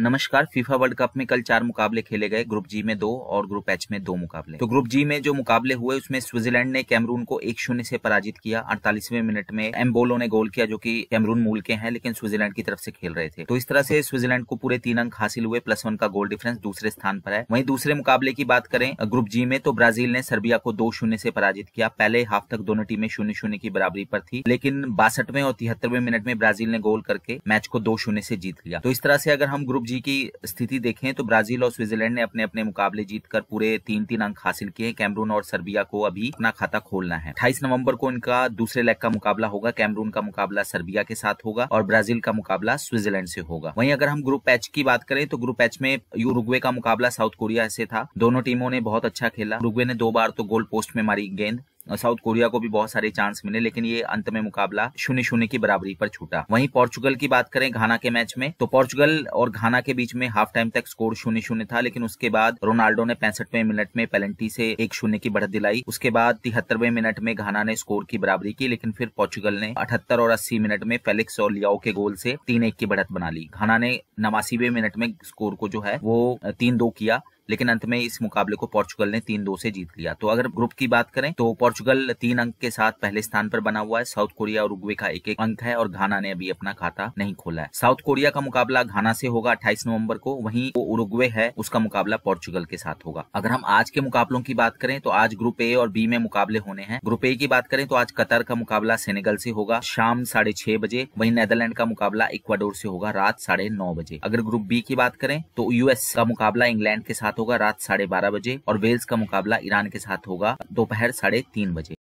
नमस्कार FIFA world cup में कल चार मुकाबले खेले गए ग्रुप जी में दो और ग्रुप एच में दो मुकाबले तो ग्रुप जी में जो मुकाबले हुए उसमें स्विट्जरलैंड ने कैमरून को एक शून्य से पराजित किया अड़तालीसवें मिनट में एम्बोलो ने गोल किया जो कि कैमरून मूल के हैं लेकिन स्विट्जरलैंड की तरफ से खेल रहे थे तो इस तरह से स्विट्जरलैंड को पूरे तीन अंक हासिल हुए प्लस वन का गोल डिफरेंस दूसरे स्थान पर है वहीं दूसरे मुकाबले की बात करें ग्रुप जी में तो ब्राजील ने सर्बिया को दो शून्य से पराजित किया पहले हाफ तक दोनों टीमें शून्य शून्य की बराबरी पर थी लेकिन बासठवें और तिहत्तरवें मिनट में ब्राजील ने गोल करके मैच को दो शून्य से जीत लिया तो इस तरह से अगर हम ग्रुप जी की स्थिति देखें तो ब्राजील और स्विट्जरलैंड ने अपने अपने मुकाबले जीतकर पूरे तीन तीन अंक हासिल किए कैमरून और सर्बिया को अभी अपना खाता खोलना है अठाईस नवम्बर को इनका दूसरे लेग का मुकाबला होगा कैमरून का मुकाबला सर्बिया के साथ होगा और ब्राजील का मुकाबला स्विट्जरलैंड से होगा वहीं अगर हम ग्रुप एच की बात करें तो ग्रुप एच में यूरुग्वे का मुकाबला साउथ कोरिया से था दोनों टीमों ने बहुत अच्छा खेला रुग्वे ने दो बार तो गोल पोस्ट में मारी गेंद साउथ कोरिया को भी बहुत सारे चांस मिले लेकिन ये अंत में मुकाबला शून्य शून्य की बराबरी पर छूटा वहीं पोर्चुगल की बात करें घाना के मैच में तो पोर्चुगल और घाना के बीच में हाफ टाइम तक स्कोर शून्य शून्य था लेकिन उसके बाद रोनाल्डो ने पैंसठवें मिनट में पेलेंटी से एक शून्य की बढ़त दिलाई उसके बाद तिहत्तरवें मिनट में घाना ने स्कोर की बराबरी की लेकिन फिर पोर्चुगल ने अठहत्तर और अस्सी मिनट में फेलिक्स और लियाओ के गोल से तीन एक की बढ़त बना ली घाना ने नवासीवे मिनट में स्कोर को जो है वो तीन दो किया लेकिन अंत में इस मुकाबले को पोर्चुगल ने तीन दो से जीत लिया तो अगर ग्रुप की बात करें तो पोर्चुगल तीन अंक के साथ पहले स्थान पर बना हुआ है साउथ कोरिया और उगवे का एक एक अंक है और घाना ने अभी अपना खाता नहीं खोला है साउथ कोरिया का मुकाबला घाना से होगा अट्ठाईस नवम्बर को वही उरुग्वे है उसका मुकाबला पोर्चुगल के साथ होगा अगर हम आज के मुकाबलों की बात करें तो आज ग्रुप ए और बी में मुकाबले होने हैं ग्रुप ए की बात करें तो आज कतर का मुकाबला सेनेगल से होगा शाम साढ़े छह बजे वही नेदरलैंड का मुकाबला इक्वाडोर से होगा रात साढ़े नौ बजे अगर ग्रुप बी की बात करें तो यूएस का मुकाबला इंग्लैंड के साथ होगा रात साढ़े बारह बजे और वेल्स का मुकाबला ईरान के साथ होगा दोपहर साढ़े तीन बजे